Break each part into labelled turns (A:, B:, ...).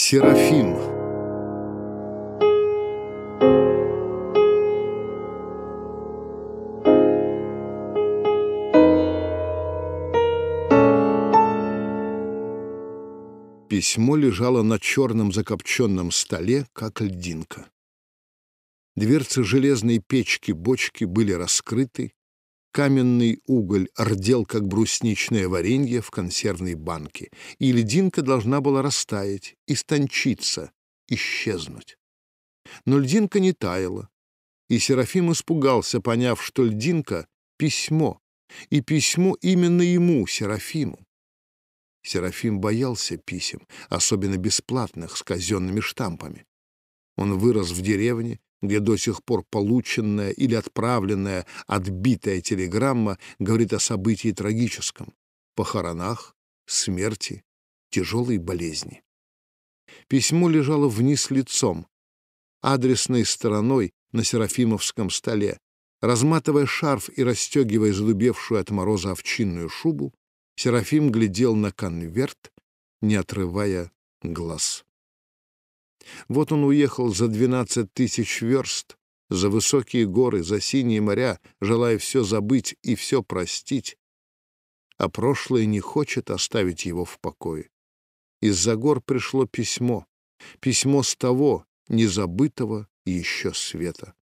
A: Серафим Письмо лежало на черном закопченном столе, как льдинка. Дверцы железной печки-бочки были раскрыты, Каменный уголь рдел, как брусничное варенье в консервной банке, и льдинка должна была растаять, истончиться, исчезнуть. Но льдинка не таяла, и Серафим испугался, поняв, что льдинка — письмо, и письмо именно ему, Серафиму. Серафим боялся писем, особенно бесплатных, с казенными штампами. Он вырос в деревне где до сих пор полученная или отправленная отбитая телеграмма говорит о событии трагическом — похоронах, смерти, тяжелой болезни. Письмо лежало вниз лицом, адресной стороной на серафимовском столе. Разматывая шарф и расстегивая задубевшую от мороза овчинную шубу, Серафим глядел на конверт, не отрывая глаз. Вот он уехал за 12 тысяч верст, за высокие горы, за синие моря, желая все забыть и все простить. А прошлое не хочет оставить его в покое. Из-за гор пришло письмо, письмо с того, незабытого еще света.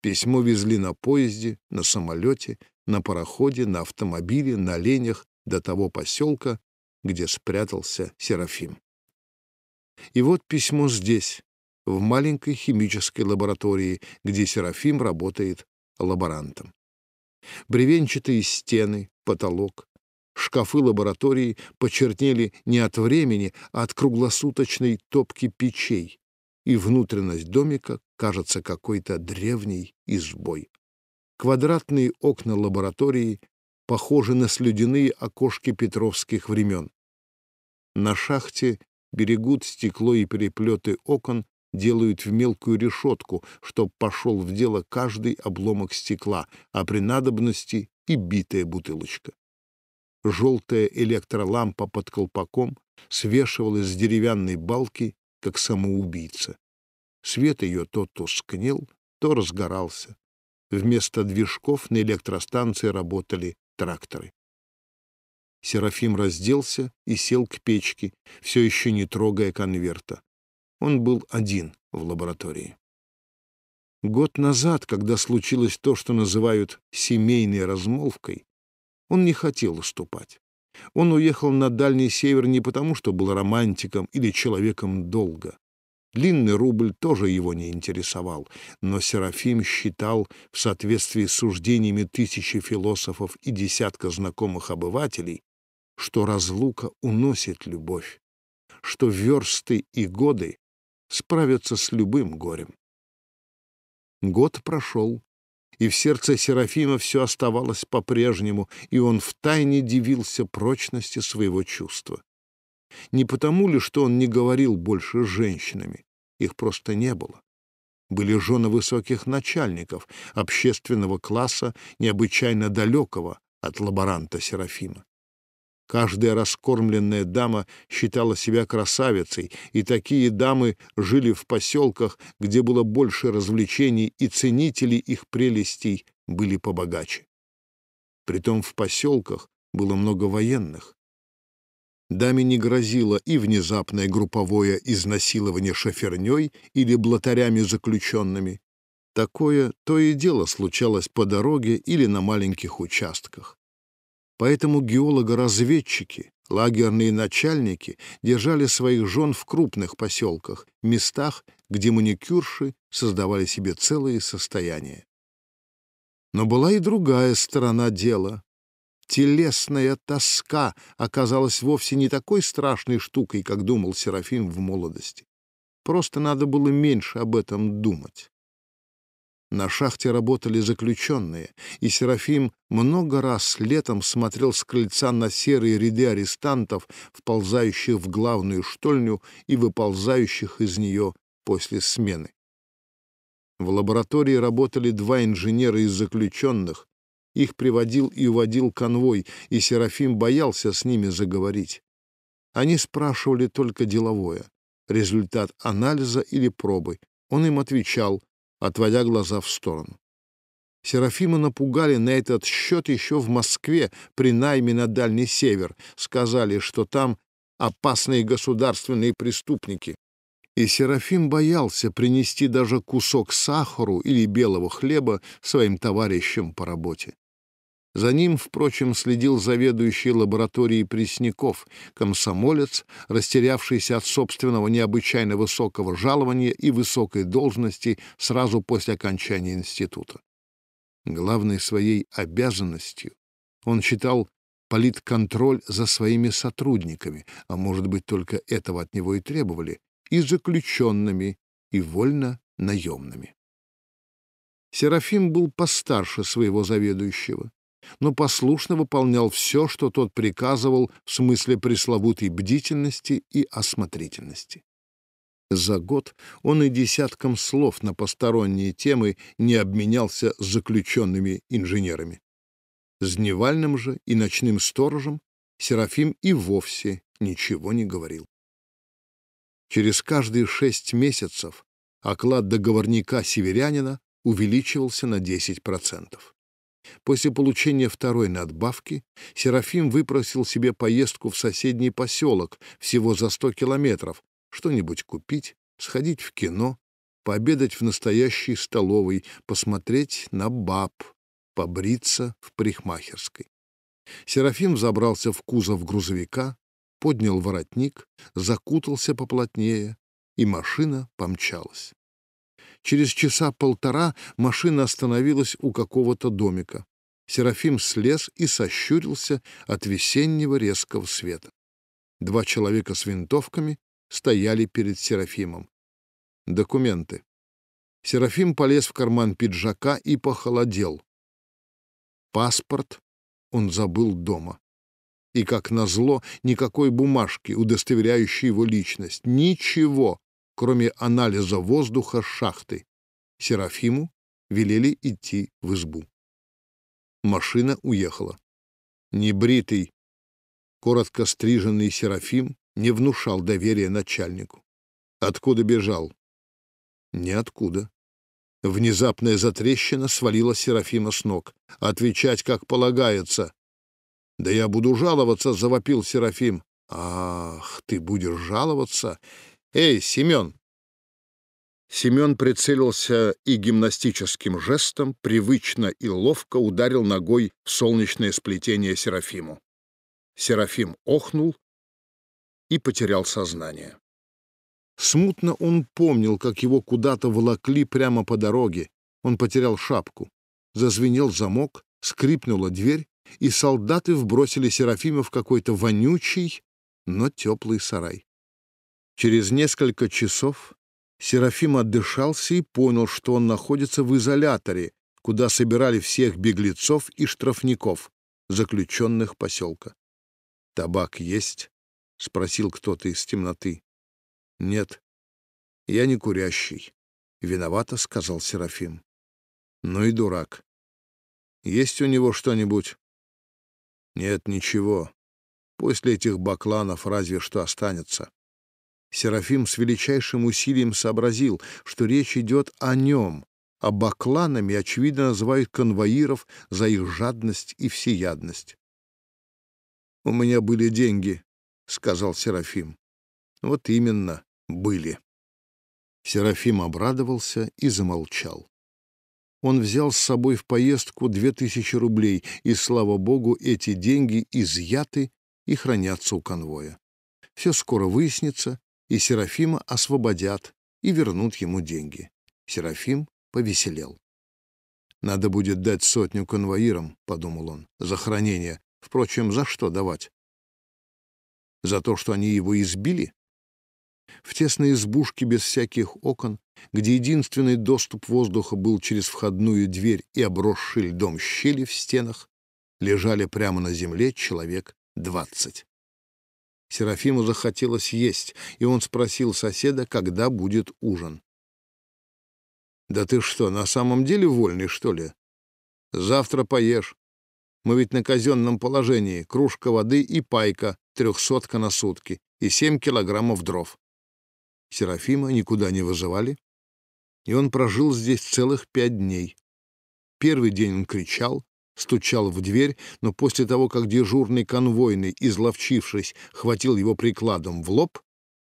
A: Письмо везли на поезде, на самолете, на пароходе, на автомобиле, на ленях до того поселка, где спрятался Серафим. И вот письмо здесь, в маленькой химической лаборатории, где Серафим работает лаборантом. Бревенчатые стены, потолок, шкафы лаборатории почернели не от времени, а от круглосуточной топки печей, и внутренность домика кажется какой-то древней избой. Квадратные окна лаборатории похожи на слюдяные окошки петровских времен. На шахте берегут стекло и переплеты окон, делают в мелкую решетку, чтоб пошел в дело каждый обломок стекла, а при надобности и битая бутылочка. Желтая электролампа под колпаком свешивалась с деревянной балки, как самоубийца. Свет ее то тускнел, то разгорался. Вместо движков на электростанции работали тракторы. Серафим разделся и сел к печке, все еще не трогая конверта. Он был один в лаборатории. Год назад, когда случилось то, что называют «семейной размолвкой», он не хотел уступать. Он уехал на Дальний Север не потому, что был романтиком или человеком долга. Длинный рубль тоже его не интересовал, но Серафим считал, в соответствии с суждениями тысячи философов и десятка знакомых обывателей, что разлука уносит любовь, что версты и годы справятся с любым горем. Год прошел, и в сердце Серафима все оставалось по-прежнему, и он втайне дивился прочности своего чувства. Не потому ли, что он не говорил больше с женщинами, их просто не было. Были жены высоких начальников, общественного класса, необычайно далекого от лаборанта Серафима. Каждая раскормленная дама считала себя красавицей, и такие дамы жили в поселках, где было больше развлечений, и ценители их прелестей были побогаче. Притом в поселках было много военных. Даме не грозило и внезапное групповое изнасилование шоферней или блатарями заключенными. Такое то и дело случалось по дороге или на маленьких участках. Поэтому геологоразведчики, лагерные начальники держали своих жен в крупных поселках, местах, где маникюрши создавали себе целые состояния. Но была и другая сторона дела. Телесная тоска оказалась вовсе не такой страшной штукой, как думал Серафим в молодости. Просто надо было меньше об этом думать. На шахте работали заключенные, и Серафим много раз летом смотрел с крыльца на серые ряды арестантов, вползающих в главную штольню и выползающих из нее после смены. В лаборатории работали два инженера из заключенных. Их приводил и уводил конвой, и Серафим боялся с ними заговорить. Они спрашивали только деловое — результат анализа или пробы. Он им отвечал, отводя глаза в сторону. Серафима напугали на этот счет еще в Москве при найме на Дальний Север. Сказали, что там опасные государственные преступники. И Серафим боялся принести даже кусок сахару или белого хлеба своим товарищам по работе. За ним, впрочем, следил заведующий лабораторией Пресняков, комсомолец, растерявшийся от собственного необычайно высокого жалования и высокой должности сразу после окончания института. Главной своей обязанностью он считал политконтроль за своими сотрудниками, а может быть, только этого от него и требовали, и заключенными, и вольно наемными. Серафим был постарше своего заведующего но послушно выполнял все, что тот приказывал в смысле пресловутой бдительности и осмотрительности. За год он и десятком слов на посторонние темы не обменялся с заключенными инженерами. С дневальным же и ночным сторожем Серафим и вовсе ничего не говорил. Через каждые шесть месяцев оклад договорника северянина увеличивался на 10%. После получения второй надбавки Серафим выпросил себе поездку в соседний поселок всего за 100 километров, что-нибудь купить, сходить в кино, пообедать в настоящей столовой, посмотреть на баб, побриться в парикмахерской. Серафим забрался в кузов грузовика, поднял воротник, закутался поплотнее, и машина помчалась. Через часа полтора машина остановилась у какого-то домика. Серафим слез и сощурился от весеннего резкого света. Два человека с винтовками стояли перед Серафимом. «Документы». Серафим полез в карман пиджака и похолодел. Паспорт он забыл дома. И, как назло, никакой бумажки, удостоверяющей его личность. Ничего, кроме анализа воздуха шахты. Серафиму велели идти в избу. Машина уехала. Небритый, коротко стриженный Серафим не внушал доверия начальнику. Откуда бежал? Ниоткуда. Внезапная затрещина свалила Серафима с ног. Отвечать, как полагается. «Да я буду жаловаться», — завопил Серафим. «Ах, ты будешь жаловаться!» «Эй, Семен!» Семен прицелился и гимнастическим жестом привычно и ловко ударил ногой в солнечное сплетение Серафиму. Серафим охнул и потерял сознание. Смутно он помнил, как его куда-то волокли прямо по дороге. Он потерял шапку. Зазвенел замок, скрипнула дверь, и солдаты вбросили Серафима в какой-то вонючий, но теплый сарай. Через несколько часов Серафим отдышался и понял, что он находится в изоляторе, куда собирали всех беглецов и штрафников, заключенных
B: поселка. «Табак есть?» — спросил кто-то из темноты. «Нет, я не курящий», — виновато сказал Серафим. «Ну и дурак. Есть у него что-нибудь?» «Нет, ничего. После этих бакланов разве что останется». Серафим
A: с величайшим усилием сообразил, что речь идет о нем, а бакланами, очевидно, называют конвоиров за их жадность и всеядность.
B: «У меня были деньги», — сказал Серафим. «Вот именно, были». Серафим обрадовался и замолчал.
A: Он взял с собой в поездку две тысячи рублей, и, слава богу, эти деньги изъяты и хранятся у конвоя. Все скоро выяснится, и Серафима освободят и вернут ему деньги. Серафим повеселел.
B: «Надо будет дать сотню конвоирам», — подумал он, — «за хранение. Впрочем, за что давать? За то, что они его избили?»
A: В тесной избушке без всяких окон, где единственный доступ воздуха был через входную дверь и обросший льдом щели в стенах, лежали прямо на земле человек двадцать. Серафиму захотелось есть, и он спросил соседа, когда будет ужин. «Да ты что, на самом деле вольный, что ли? Завтра поешь. Мы ведь на казенном положении, кружка воды и пайка, трехсотка на сутки и семь килограммов дров». Серафима никуда не вызывали, и он прожил здесь целых пять дней. Первый день он кричал, Стучал в дверь, но после того, как дежурный конвойный, изловчившись, хватил его прикладом в лоб,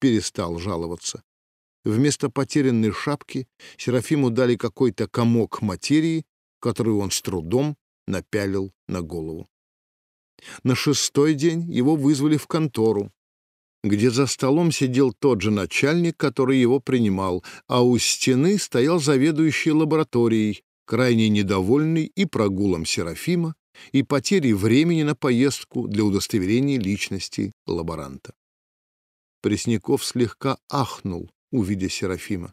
A: перестал жаловаться. Вместо потерянной шапки Серафиму дали какой-то комок материи, которую он с трудом напялил на голову. На шестой день его вызвали в контору, где за столом сидел тот же начальник, который его принимал, а у стены стоял заведующий лабораторией, крайне недовольный и прогулом Серафима, и потерей времени на поездку для удостоверения личности лаборанта. Пресняков слегка ахнул, увидя Серафима.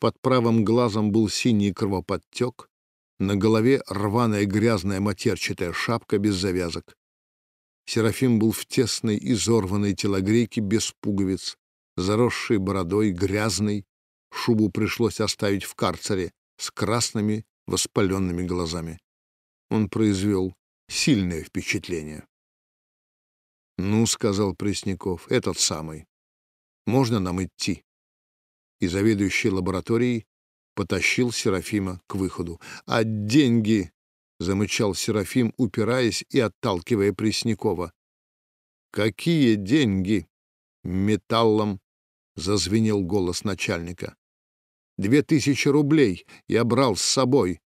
A: Под правым глазом был синий кровоподтек, на голове рваная грязная матерчатая шапка без завязок. Серафим был в тесной, изорванной телогрейке без пуговиц, заросшей бородой, грязной. Шубу пришлось оставить в карцере с красными воспаленными глазами. Он произвел сильное впечатление. «Ну», — сказал Пресняков, — «этот самый. Можно нам идти?» И заведующий лабораторией потащил Серафима к выходу. «А деньги!» — замычал Серафим, упираясь и отталкивая Преснякова. «Какие деньги?» — металлом зазвенел голос начальника. Две тысячи рублей я брал с собой.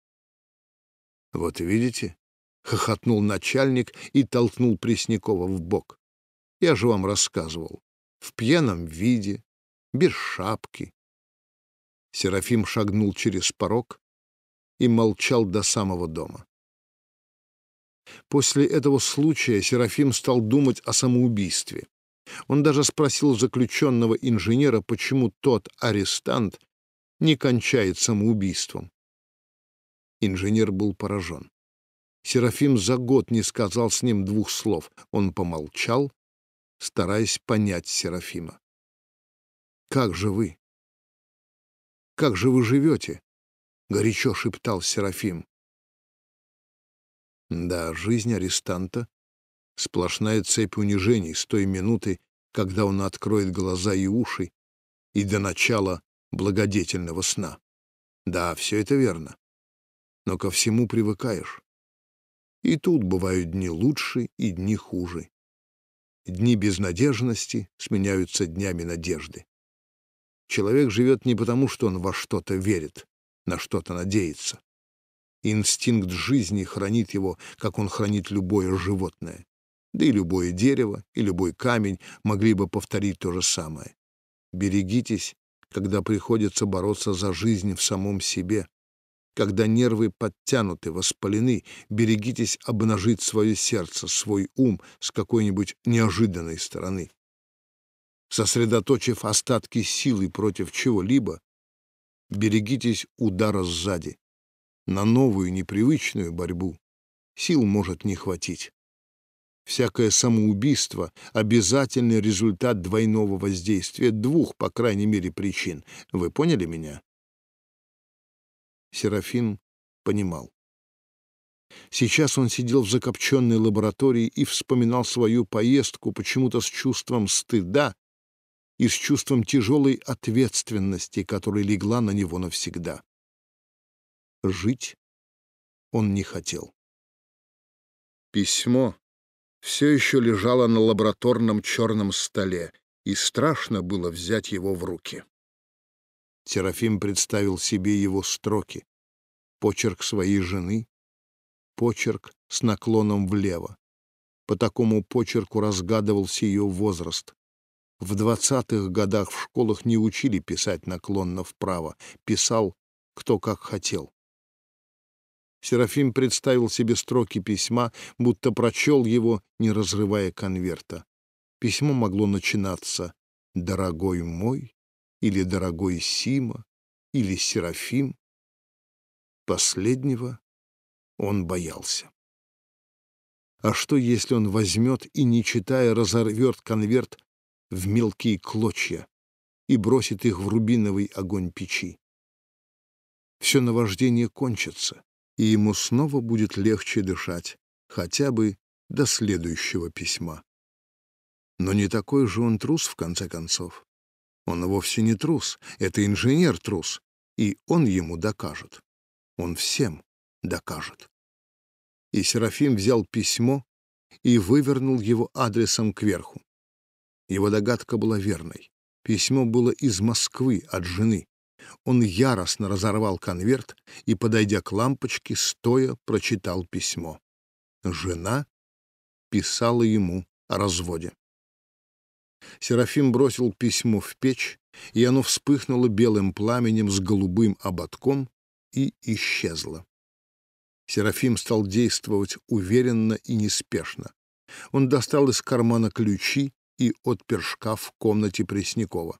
A: — Вот видите, — хохотнул начальник и толкнул Преснякова в бок. — Я же вам рассказывал. В пьяном виде, без шапки. Серафим шагнул через порог и молчал до самого дома. После этого случая Серафим стал думать о самоубийстве. Он даже спросил заключенного инженера, почему тот арестант не кончает самоубийством. Инженер был поражен. Серафим за год не сказал с ним двух слов.
B: Он помолчал, стараясь понять Серафима. «Как же вы? Как же вы живете?» — горячо шептал Серафим. Да, жизнь арестанта
A: — сплошная цепь унижений с той минуты, когда он откроет глаза и уши, и до начала благодетельного сна. Да, все это верно. Но ко всему привыкаешь. И тут бывают дни лучше и дни хуже. Дни безнадежности сменяются днями надежды. Человек живет не потому, что он во что-то верит, на что-то надеется. Инстинкт жизни хранит его, как он хранит любое животное. Да и любое дерево, и любой камень могли бы повторить то же самое. Берегитесь когда приходится бороться за жизнь в самом себе. Когда нервы подтянуты, воспалены, берегитесь обнажить свое сердце, свой ум с какой-нибудь неожиданной стороны. Сосредоточив остатки силы против чего-либо, берегитесь удара сзади. На новую непривычную борьбу сил может не хватить. Всякое самоубийство — обязательный результат двойного воздействия двух, по крайней мере, причин. Вы поняли меня? Серафим понимал. Сейчас он сидел в закопченной лаборатории и вспоминал свою поездку почему-то с чувством стыда и с чувством тяжелой
B: ответственности, которая легла на него навсегда. Жить он не хотел. Письмо все
A: еще лежало на лабораторном черном столе, и страшно было взять его в
B: руки. Серафим представил себе его строки, почерк своей жены, почерк с наклоном влево. По
A: такому почерку разгадывался ее возраст. В двадцатых годах в школах не учили писать наклонно вправо, писал кто как хотел. Серафим представил себе строки письма, будто прочел его, не разрывая конверта. Письмо могло начинаться «Дорогой мой»
B: или «Дорогой Сима» или «Серафим». Последнего он боялся. А что, если он
A: возьмет и, не читая, разорвет конверт в мелкие клочья и бросит их в рубиновый огонь печи? Все наваждение кончится и ему снова будет легче дышать, хотя бы до следующего письма. Но не такой же он трус, в конце концов. Он вовсе не трус, это инженер-трус, и он ему докажет. Он всем докажет. И Серафим взял письмо и вывернул его адресом кверху. Его догадка была верной. Письмо было из Москвы от жены. Он яростно разорвал конверт и, подойдя к лампочке, стоя прочитал письмо. Жена писала ему о разводе. Серафим бросил письмо в печь, и оно вспыхнуло белым пламенем с голубым ободком и исчезло. Серафим стал действовать уверенно и неспешно. Он достал из кармана ключи и отпер шкаф в комнате Преснякова.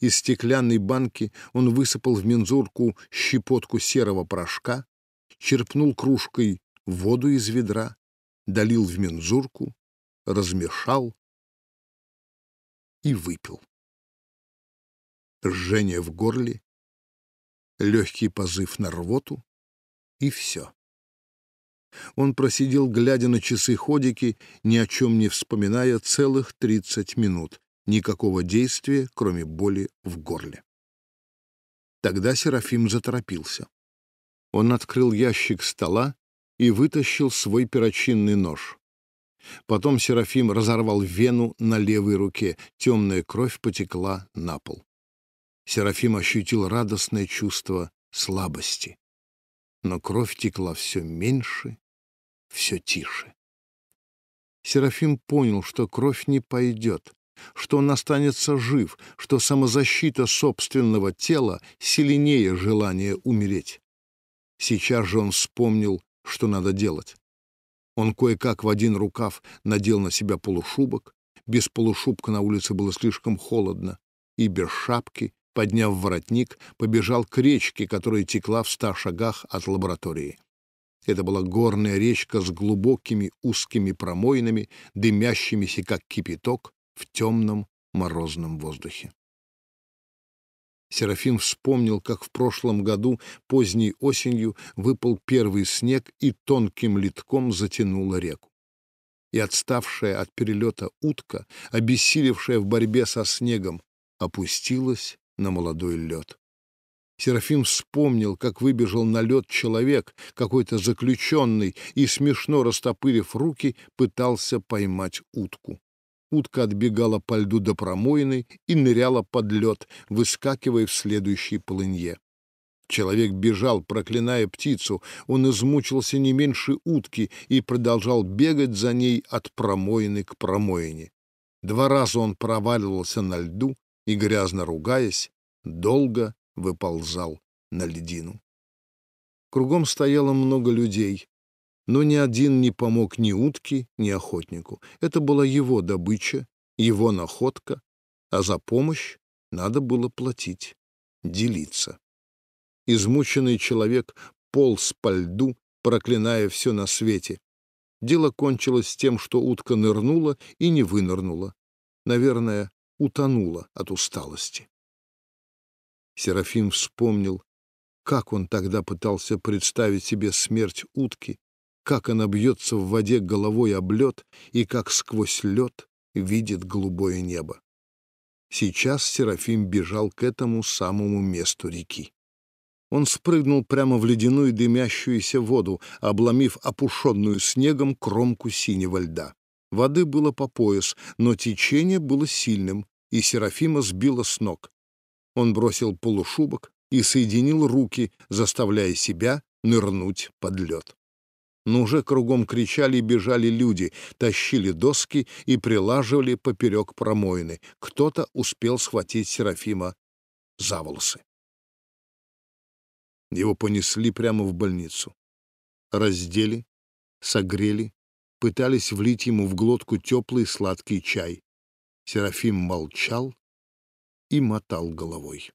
A: Из стеклянной банки он высыпал в мензурку щепотку серого порошка,
B: черпнул кружкой воду из ведра, долил в мензурку, размешал и выпил. Жжение в горле, легкий позыв на рвоту и все. Он просидел, глядя на часы ходики,
A: ни о чем не вспоминая, целых тридцать минут. Никакого действия, кроме боли в горле. Тогда Серафим заторопился. Он открыл ящик стола и вытащил свой перочинный нож. Потом Серафим разорвал вену на левой руке, темная кровь потекла на
B: пол. Серафим ощутил радостное чувство слабости. Но кровь текла все меньше, все тише.
A: Серафим понял, что кровь не пойдет, что он останется жив, что самозащита собственного тела сильнее желания умереть. Сейчас же он вспомнил, что надо делать. Он кое-как в один рукав надел на себя полушубок, без полушубка на улице было слишком холодно, и без шапки, подняв воротник, побежал к речке, которая текла в ста шагах от лаборатории. Это была горная речка с глубокими узкими промойнами, дымящимися, как кипяток, в темном морозном воздухе. Серафим вспомнил, как в прошлом году поздней осенью выпал первый снег и тонким литком затянула реку. И отставшая от перелета утка, обессилевшая в борьбе со снегом, опустилась на молодой лед. Серафим вспомнил, как выбежал на лед человек, какой-то заключенный, и, смешно растопырив руки, пытался поймать утку. Утка отбегала по льду до промоины и ныряла под лед, выскакивая в следующей полынье. Человек бежал, проклиная птицу. Он измучился не меньше утки и продолжал бегать за ней от промоины к промоине. Два раза он проваливался на льду и, грязно ругаясь, долго выползал на льдину. Кругом стояло много людей но ни один не помог ни утке, ни охотнику. Это была его добыча, его находка, а за помощь надо было платить, делиться. Измученный человек полз по льду, проклиная все на свете. Дело кончилось тем, что утка нырнула и не вынырнула. Наверное, утонула от усталости. Серафим вспомнил, как он тогда пытался представить себе смерть утки, как она бьется в воде головой об лед и как сквозь лед видит голубое небо. Сейчас Серафим бежал к этому самому месту реки. Он спрыгнул прямо в ледяную дымящуюся воду, обломив опушенную снегом кромку синего льда. Воды было по пояс, но течение было сильным, и Серафима сбило с ног. Он бросил полушубок и соединил руки, заставляя себя нырнуть под лед но уже кругом кричали и бежали люди, тащили доски и прилаживали поперек промоины. Кто-то успел схватить Серафима
B: за волосы. Его понесли прямо в больницу. Раздели, согрели, пытались влить ему в
A: глотку теплый сладкий чай. Серафим молчал и мотал головой.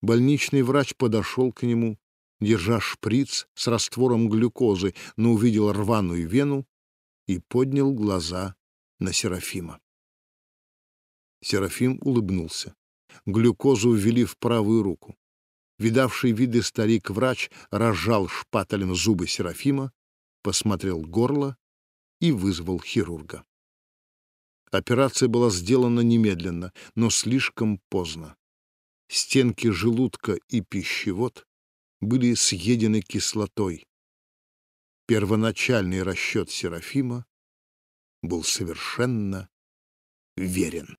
A: Больничный врач подошел к нему, держа шприц с раствором глюкозы, но увидел рваную вену и поднял глаза на Серафима. Серафим улыбнулся. Глюкозу ввели в правую руку. Видавший виды старик-врач разжал шпателем зубы Серафима, посмотрел горло и вызвал хирурга. Операция была сделана немедленно, но слишком поздно. Стенки желудка и пищевод были съедены
B: кислотой. Первоначальный расчет Серафима был совершенно верен.